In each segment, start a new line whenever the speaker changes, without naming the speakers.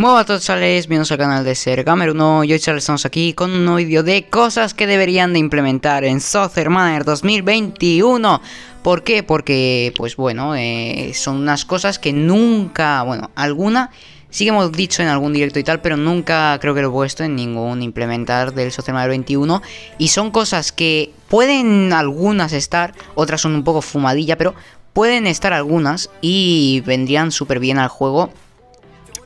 ¡Hola a todos, chavales! bienvenidos al canal de Gamer 1 y hoy estamos aquí con un nuevo vídeo de cosas que deberían de implementar en Soccer Manor 2021 ¿Por qué? Porque, pues bueno, eh, son unas cosas que nunca, bueno, alguna sí que hemos dicho en algún directo y tal, pero nunca creo que lo he puesto en ningún implementar del Soccer Manor 21 Y son cosas que pueden algunas estar, otras son un poco fumadilla, pero pueden estar algunas y vendrían súper bien al juego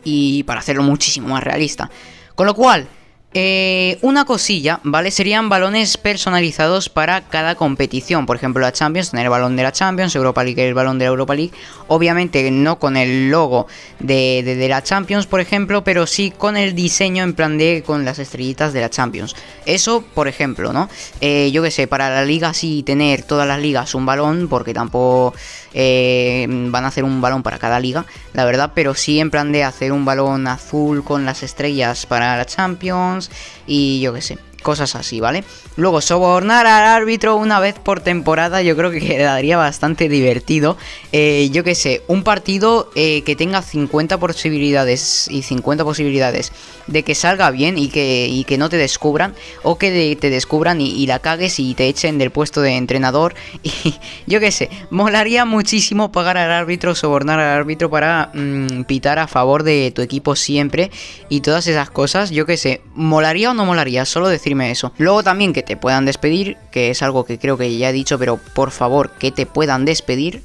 y para hacerlo muchísimo más realista. Con lo cual, eh, una cosilla, ¿vale? Serían balones personalizados para cada competición. Por ejemplo, la Champions, tener el balón de la Champions, Europa League, el balón de la Europa League. Obviamente no con el logo de, la Champions, por ejemplo, pero sí con el diseño en plan de con las estrellitas de la Champions. Eso, por ejemplo, ¿no? Eh, yo qué sé, para la liga sí tener todas las ligas un balón, porque tampoco eh, van a hacer un balón para cada liga la verdad, pero sí en plan de hacer un balón azul con las estrellas para la Champions y yo qué sé cosas así, ¿vale? Luego, sobornar al árbitro una vez por temporada, yo creo que quedaría bastante divertido. Eh, yo qué sé, un partido eh, que tenga 50 posibilidades y 50 posibilidades de que salga bien y que, que no te descubran, o que te descubran y, la cagues y te echen del puesto de entrenador. Y yo qué sé, molaría muchísimo pagar al árbitro, sobornar al árbitro para mm, pitar a favor de tu equipo siempre y todas esas cosas. Yo qué sé, molaría o no molaría, solo decir eso. Luego también que te puedan despedir, que es algo que creo que ya he dicho, pero por favor, que te puedan despedir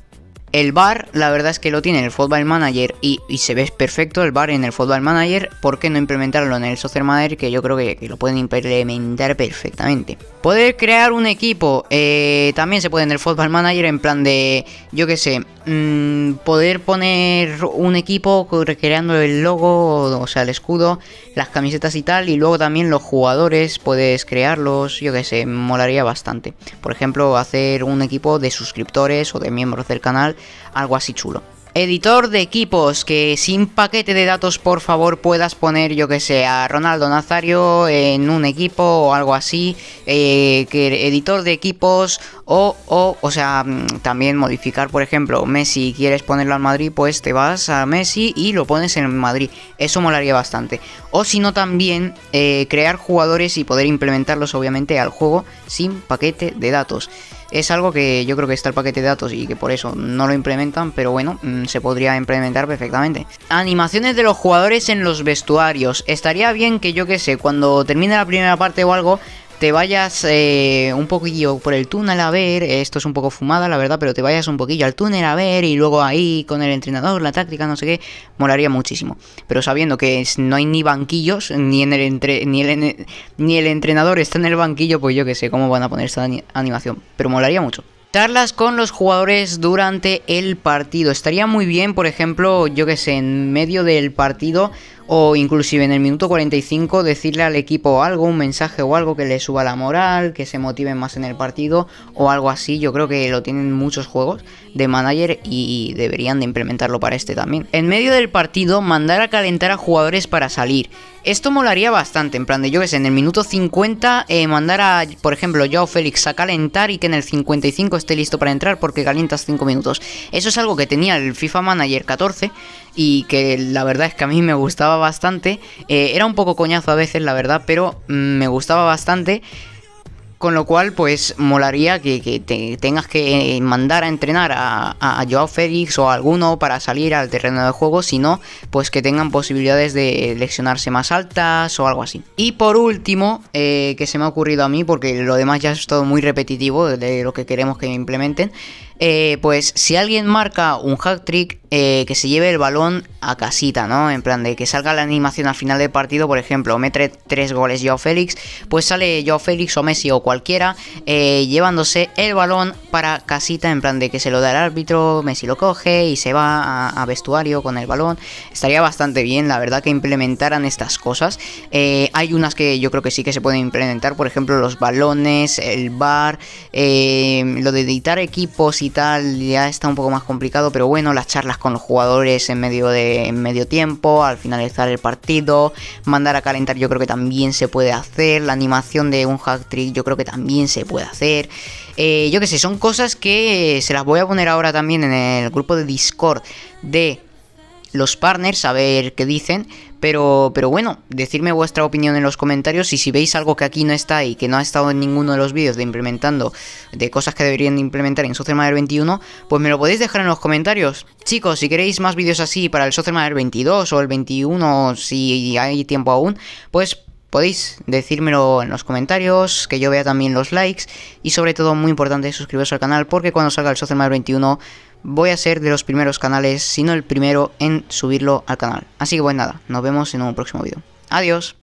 el bar, la verdad es que lo tiene el Football Manager y, se ve perfecto el bar en el Football Manager. ¿Por qué no implementarlo en el Soccer Manager? Que yo creo que, lo pueden implementar perfectamente. Poder crear un equipo eh, también se puede en el Football Manager en plan de, yo qué sé, mm, poder poner un equipo creando el logo, o sea, el escudo, las camisetas y tal. Y luego también los jugadores puedes crearlos, yo qué sé, molaría bastante. Por ejemplo, hacer un equipo de suscriptores o de miembros del canal algo así chulo. Editor de equipos, que sin paquete de datos por favor puedas poner, yo que sé, a Ronaldo Nazario en un equipo o algo así. Eh, que editor de equipos o, o, o sea, mm, también modificar, por ejemplo, Messi, quieres ponerlo al Madrid, pues te vas a Messi y lo pones en Madrid. Eso molaría bastante. O si no, también eh, crear jugadores y poder implementarlos obviamente al juego sin paquete de datos. Es algo que yo creo que está el paquete de datos y que por eso no lo implementan, pero bueno, mm, se podría implementar perfectamente. Animaciones de los jugadores en los vestuarios. Estaría bien que yo que sé, cuando termine la primera parte o algo, te vayas eh, un poquillo por el túnel a ver, esto es un poco fumada la verdad, pero te vayas un poquillo al túnel a ver y luego ahí con el entrenador, la táctica, no sé qué, molaría muchísimo. Pero sabiendo que no hay ni banquillos, ni, en el, ni, el entrenador está en el banquillo, pues yo qué sé cómo van a poner esta animación, pero molaría mucho. Charlas con los jugadores durante el partido. Estaría muy bien, por ejemplo, yo que sé, en medio del partido o inclusive en el minuto 45 decirle al equipo algo, un mensaje o algo que le suba la moral, que se motive más en el partido o algo así. Yo creo que lo tienen muchos juegos de manager y deberían de implementarlo para este también. En medio del partido, mandar a calentar a jugadores para salir. Esto molaría bastante, en plan de, yo que sé, en el minuto 50 eh, mandar a, por ejemplo, Joao Félix a calentar y que en el 55 esté listo para entrar porque calientas 5 minutos. Eso es algo que tenía el FIFA Manager 14 y que la verdad es que a mí me gustaba bastante. Eh, era un poco coñazo a veces, la verdad, pero mm, me gustaba bastante. Con lo cual, pues molaría que, te tengas que eh, mandar a entrenar a, Joao Félix o a alguno para salir al terreno de juego, si no, pues que tengan posibilidades de lesionarse más altas o algo así. Y por último, eh, que se me ha ocurrido a mí, porque lo demás ya es todo muy repetitivo de lo que queremos que implementen, eh, pues si alguien marca un hack trick, eh, que se lleve el balón a casita, ¿no? En plan de que salga la animación al final del partido, por ejemplo, mete tres goles Joe Félix, pues sale Joe Félix o Messi o cualquiera eh, llevándose el balón para casita, en plan de que se lo da el árbitro, Messi lo coge y se va a, vestuario con el balón. Estaría bastante bien, la verdad, que implementaran estas cosas. hay unas que yo creo que sí que se pueden implementar, por ejemplo, los balones, el bar, lo de editar equipos y tal, ya está un poco más complicado, pero bueno, las charlas con los jugadores en medio de medio tiempo, al finalizar el partido, mandar a calentar yo creo que también se puede hacer, la animación de un hack trick yo creo que también se puede hacer. Eh, yo qué sé, son cosas que se las voy a poner ahora también en el grupo de Discord de los partners, a ver qué dicen. Pero, pero bueno, decirme vuestra opinión en los comentarios y si veis algo que aquí no está y que no ha estado en ninguno de los vídeos de implementando, de cosas que deberían implementar en Social Manager 21, pues me lo podéis dejar en los comentarios. Chicos, si queréis más vídeos así para el Social Manager 22 o el 21, si hay tiempo aún, pues Podéis decírmelo en los comentarios, que yo vea también los likes y sobre todo muy importante suscribiros al canal porque cuando salga el Social Mario 21 voy a ser de los primeros canales, si no el primero en subirlo al canal. Así que pues nada, nos vemos en un próximo vídeo. Adiós.